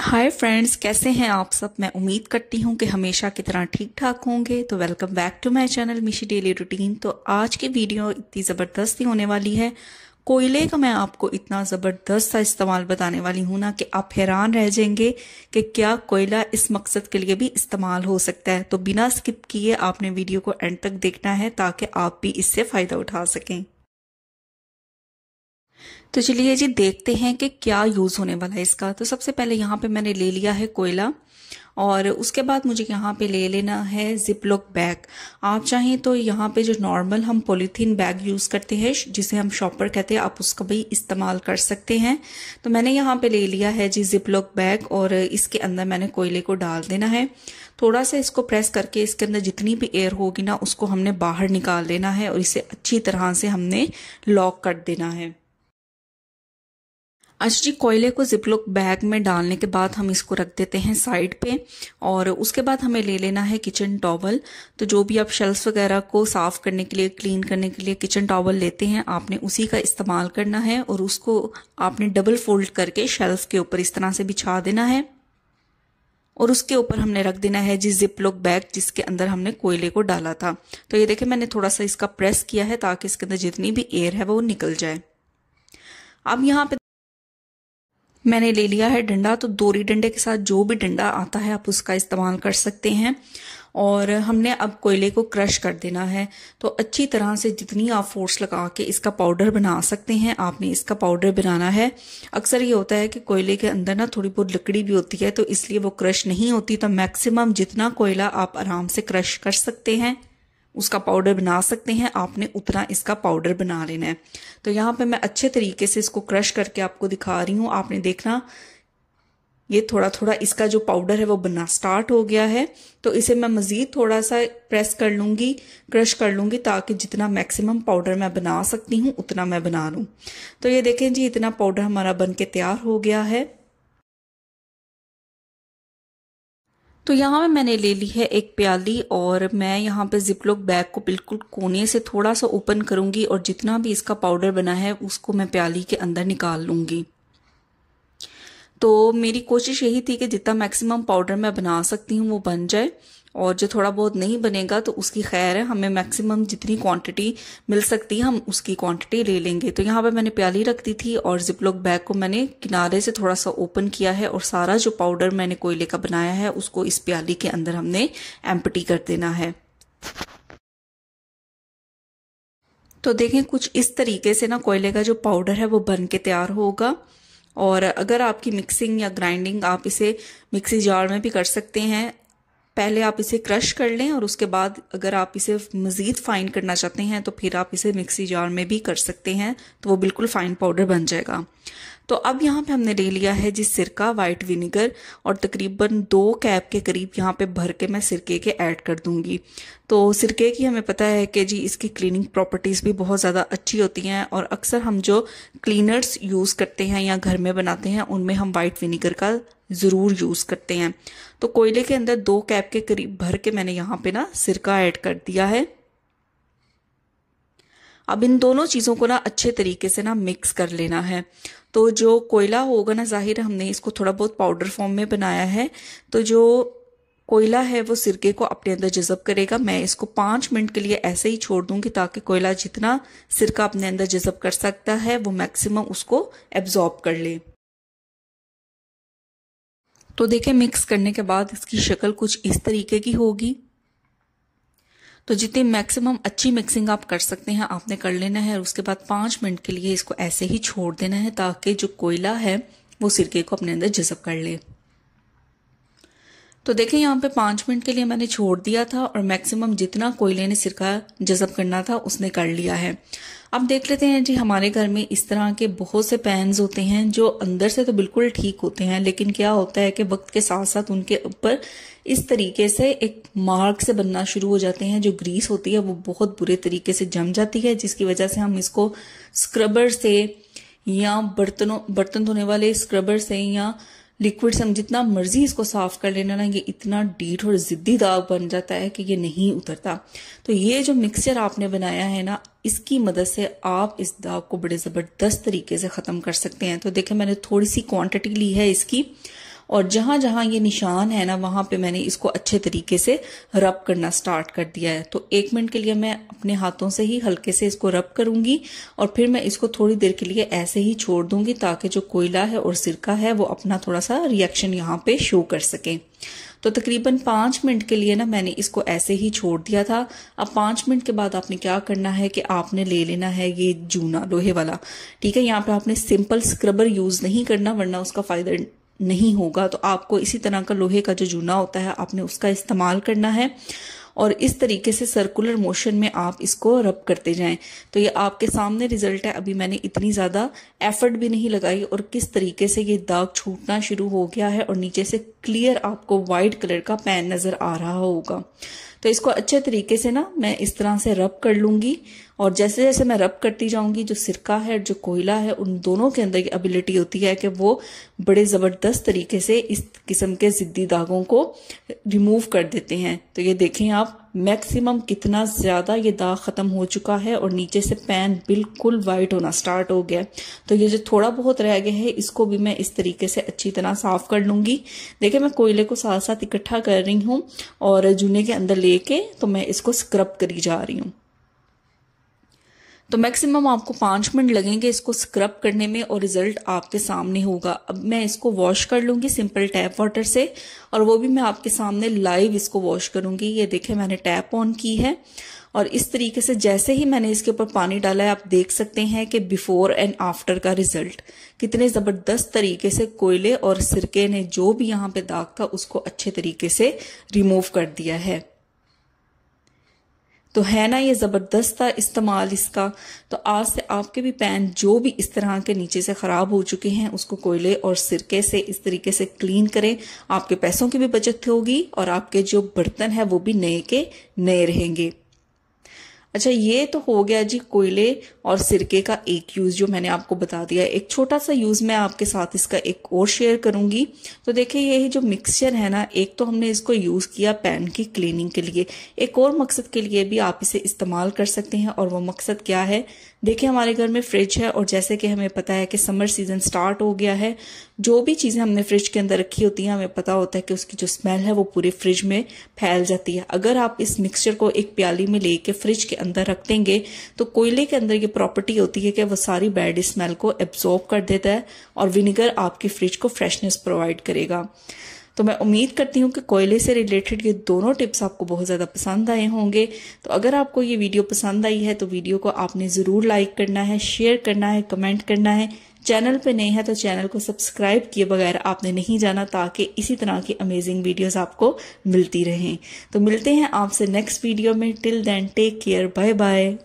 hi friends कैसे हैं आप सब मैं उम्मीद करती हूँ कि हमेशा की तरह ठीक ठाक होंगे तो welcome back to my channel Mishi daily routine तो आज की वीडियो इतनी ज़बरदस्ती होने वाली है कोयले का मैं आपको इतना ज़बरदस्त सा इस्तेमाल बताने वाली हूँ ना कि आप हैरान रह जाएंगे कि क्या कोयला इस मकसद के लिए भी इस्तेमाल हो सकता है तो बिना स्किप किए आपने वीडियो को एंड तक देखना है ताकि आप भी इससे फ़ायदा उठा सकें तो चलिए जी देखते हैं कि क्या यूज़ होने वाला है इसका तो सबसे पहले यहाँ पे मैंने ले लिया है कोयला और उसके बाद मुझे यहाँ पे ले लेना है जिपलॉक बैग आप चाहें तो यहाँ पे जो नॉर्मल हम पॉलीथीन बैग यूज़ करते हैं जिसे हम शॉपर कहते हैं आप उसका भी इस्तेमाल कर सकते हैं तो मैंने यहाँ पे ले लिया है जी जिपलॉक बैग और इसके अंदर मैंने कोयले को डाल देना है थोड़ा सा इसको प्रेस करके इसके अंदर जितनी भी एयर होगी ना उसको हमने बाहर निकाल देना है और इसे अच्छी तरह से हमने लॉक कर देना है जी कोयले को जिपलॉक बैग में डालने के बाद हम इसको रख देते हैं साइड पे और उसके बाद हमें ले लेना है किचन टॉवल तो जो भी आप शेल्फ वगैरह को साफ़ करने के लिए क्लीन करने के लिए किचन टॉवल लेते हैं आपने उसी का इस्तेमाल करना है और उसको आपने डबल फोल्ड करके शेल्फ के ऊपर इस तरह से बिछा देना है और उसके ऊपर हमने रख देना है जिप जिपलॉक बैग जिसके अंदर हमने कोयले को डाला था तो ये देखे मैंने थोड़ा सा इसका प्रेस किया है ताकि इसके अंदर जितनी भी एयर है वो निकल जाए अब यहाँ पे मैंने ले लिया है डंडा तो दोरी डंडे के साथ जो भी डंडा आता है आप उसका इस्तेमाल कर सकते हैं और हमने अब कोयले को क्रश कर देना है तो अच्छी तरह से जितनी आप फोर्स लगा के इसका पाउडर बना सकते हैं आपने इसका पाउडर बनाना है अक्सर ये होता है कि कोयले के अंदर ना थोड़ी बहुत लकड़ी भी होती है तो इसलिए वो क्रश नहीं होती तो मैक्सिमम जितना कोयला आप आराम से क्रश कर सकते हैं उसका पाउडर बना सकते हैं आपने उतना इसका पाउडर बना लेना है तो यहाँ पे मैं अच्छे तरीके से इसको क्रश करके आपको दिखा रही हूँ आपने देखना ये थोड़ा थोड़ा इसका जो पाउडर है वो बनना स्टार्ट हो गया है तो इसे मैं मज़ीद थोड़ा सा प्रेस कर लूँगी क्रश कर लूँगी ताकि जितना मैक्सिमम पाउडर मैं बना सकती हूँ उतना मैं बना लूँ तो ये देखें जी इतना पाउडर हमारा बन के तैयार हो गया है तो यहाँ पे मैंने ले ली है एक प्याली और मैं यहाँ पे जिपलॉक बैग को बिल्कुल कोने से थोड़ा सा ओपन करूँगी और जितना भी इसका पाउडर बना है उसको मैं प्याली के अंदर निकाल लूंगी तो मेरी कोशिश यही थी कि जितना मैक्सिमम पाउडर मैं बना सकती हूँ वो बन जाए और जो थोड़ा बहुत नहीं बनेगा तो उसकी खैर है हमें मैक्सिमम जितनी क्वांटिटी मिल सकती है हम उसकी क्वांटिटी ले लेंगे तो यहाँ पे मैंने प्याली रख दी थी और जिपलॉक बैग को मैंने किनारे से थोड़ा सा ओपन किया है और सारा जो पाउडर मैंने कोयले का बनाया है उसको इस प्याली के अंदर हमने एम्पटी कर देना है तो देखें कुछ इस तरीके से ना कोयले का जो पाउडर है वो बन के तैयार होगा और अगर आपकी मिक्सिंग या ग्राइंडिंग आप इसे मिक्सी जार में भी कर सकते हैं पहले आप इसे क्रश कर लें और उसके बाद अगर आप इसे मज़ीद फ़ाइन करना चाहते हैं तो फिर आप इसे मिक्सी जार में भी कर सकते हैं तो वो बिल्कुल फ़ाइन पाउडर बन जाएगा तो अब यहाँ पे हमने ले लिया है जी सिरका वाइट विनीगर और तकरीबन दो कैप के करीब यहाँ पे भर के मैं सिरके के ऐड कर दूँगी तो सिरके की हमें पता है कि जी इसकी क्लीनिंग प्रॉपर्टीज़ भी बहुत ज़्यादा अच्छी होती हैं और अक्सर हम जो क्लीनर्स यूज़ करते हैं या घर में बनाते हैं उनमें हम वाइट विनीगर का ज़रूर यूज़ करते हैं तो कोयले के अंदर दो कैप के करीब भर के मैंने यहाँ पे ना सिरका ऐड कर दिया है अब इन दोनों चीज़ों को ना अच्छे तरीके से ना मिक्स कर लेना है तो जो कोयला होगा ना जाहिर हमने इसको थोड़ा बहुत पाउडर फॉर्म में बनाया है तो जो कोयला है वो सिरके को अपने अंदर जजब करेगा मैं इसको पाँच मिनट के लिए ऐसे ही छोड़ दूंगी ताकि कोयला जितना सिरका अपने अंदर जजब कर सकता है वो मैक्सिमम उसको एब्जॉर्ब कर ले तो देखें मिक्स करने के बाद इसकी शक्ल कुछ इस तरीके की होगी तो जितनी मैक्सिमम अच्छी मिक्सिंग आप कर सकते हैं आपने कर लेना है और उसके बाद पाँच मिनट के लिए इसको ऐसे ही छोड़ देना है ताकि जो कोयला है वो सिरके को अपने अंदर जजब कर ले तो देखें यहाँ पे पांच मिनट के लिए मैंने छोड़ दिया था और मैक्सिमम जितना कोयले ने सिरका जज़ब करना था उसने कर लिया है अब देख लेते हैं जी हमारे घर में इस तरह के बहुत से पैंस होते हैं जो अंदर से तो बिल्कुल ठीक होते हैं लेकिन क्या होता है कि वक्त के साथ साथ उनके ऊपर इस तरीके से एक मार्क से बनना शुरू हो जाते हैं जो ग्रीस होती है वो बहुत बुरे तरीके से जम जाती है जिसकी वजह से हम इसको स्क्रबर से या बर्तनों बर्तन धोने वाले स्क्रबर से या लिक्विड से हम जितना मर्जी इसको साफ कर लेना ना ये इतना डीठ और ज़िद्दी दाग बन जाता है कि ये नहीं उतरता तो ये जो मिक्सचर आपने बनाया है ना इसकी मदद से आप इस दाग को बड़े ज़बरदस्त तरीके से ख़त्म कर सकते हैं तो देखे मैंने थोड़ी सी क्वांटिटी ली है इसकी और जहां जहां ये निशान है ना वहां पे मैंने इसको अच्छे तरीके से रब करना स्टार्ट कर दिया है तो एक मिनट के लिए मैं अपने हाथों से ही हल्के से इसको रब करूंगी और फिर मैं इसको थोड़ी देर के लिए ऐसे ही छोड़ दूंगी ताकि जो कोयला है और सिरका है वो अपना थोड़ा सा रिएक्शन यहाँ पे शो कर सके तो तकरीबन पांच मिनट के लिए ना मैंने इसको ऐसे ही छोड़ दिया था अब पांच मिनट के बाद आपने क्या करना है कि आपने ले लेना है ये जूना लोहे वाला ठीक है यहाँ पे आपने सिंपल स्क्रबर यूज़ नहीं करना वरना उसका फ़ायदा नहीं होगा तो आपको इसी तरह का लोहे का जो जूना होता है आपने उसका इस्तेमाल करना है और इस तरीके से सर्कुलर मोशन में आप इसको रब करते जाएं तो ये आपके सामने रिजल्ट है अभी मैंने इतनी ज़्यादा एफर्ट भी नहीं लगाई और किस तरीके से ये दाग छूटना शुरू हो गया है और नीचे से क्लियर आपको वाइट कलर का पैन नज़र आ रहा होगा तो इसको अच्छे तरीके से ना मैं इस तरह से रब कर लूंगी और जैसे जैसे मैं रब करती जाऊंगी जो सिरका है जो कोयला है उन दोनों के अंदर की एबिलिटी होती है कि वो बड़े ज़बरदस्त तरीके से इस किस्म के ज़िद्दी दागों को रिमूव कर देते हैं तो ये देखें आप मैक्सिमम कितना ज़्यादा ये दाग ख़त्म हो चुका है और नीचे से पैन बिल्कुल वाइट होना स्टार्ट हो गया तो ये जो थोड़ा बहुत रह गया है इसको भी मैं इस तरीके से अच्छी तरह साफ़ कर लूँगी देखिए मैं कोयले को साथ साथ इकट्ठा कर रही हूँ और जूने के अंदर लेके तो मैं इसको स्क्रब करी जा रही हूँ तो मैक्सिमम आपको पाँच मिनट लगेंगे इसको स्क्रब करने में और रिजल्ट आपके सामने होगा अब मैं इसको वॉश कर लूँगी सिंपल टैप वाटर से और वो भी मैं आपके सामने लाइव इसको वॉश करूँगी ये देखें मैंने टैप ऑन की है और इस तरीके से जैसे ही मैंने इसके ऊपर पानी डाला है आप देख सकते हैं कि बिफोर एंड आफ्टर का रिजल्ट कितने ज़बरदस्त तरीके से कोयले और सिरके ने जो भी यहाँ पे दाग था उसको अच्छे तरीके से रिमूव कर दिया है तो है ना ये ज़बरदस्त था इस्तेमाल इसका तो आज से आपके भी पैन जो भी इस तरह के नीचे से ख़राब हो चुके हैं उसको कोयले और सिरके से इस तरीके से क्लीन करें आपके पैसों की भी बचत होगी और आपके जो बर्तन है वो भी नए के नए रहेंगे अच्छा ये तो हो गया जी कोयले और सिरके का एक यूज़ जो मैंने आपको बता दिया एक छोटा सा यूज़ मैं आपके साथ इसका एक और शेयर करूंगी तो देखिए ये जो मिक्सचर है ना एक तो हमने इसको यूज़ किया पैन की क्लीनिंग के लिए एक और मकसद के लिए भी आप इसे इस्तेमाल कर सकते हैं और वो मकसद क्या है देखिए हमारे घर में फ्रिज है और जैसे कि हमें पता है कि समर सीज़न स्टार्ट हो गया है जो भी चीज़ें हमने फ्रिज के अंदर रखी होती हैं हमें पता होता है कि उसकी जो स्मेल है वो पूरे फ्रिज में फैल जाती है अगर आप इस मिक्सचर को एक प्याली में लेके फ्रिज के अंदर रख देंगे तो कोयले के अंदर ये प्रॉपर्टी होती है कि वह सारी बैड स्मेल को एब्जॉर्ब कर देता है और विनेगर आपकी फ्रिज को फ्रेशनेस प्रोवाइड करेगा तो मैं उम्मीद करती हूँ कि कोयले से रिलेटेड ये दोनों टिप्स आपको बहुत ज़्यादा पसंद आए होंगे तो अगर आपको ये वीडियो पसंद आई है तो वीडियो को आपने ज़रूर लाइक करना है शेयर करना है कमेंट करना है चैनल पे नए हैं तो चैनल को सब्सक्राइब किए बगैर आपने नहीं जाना ताकि इसी तरह की अमेजिंग वीडियोस आपको मिलती रहें तो मिलते हैं आपसे नेक्स्ट वीडियो में till then take care bye bye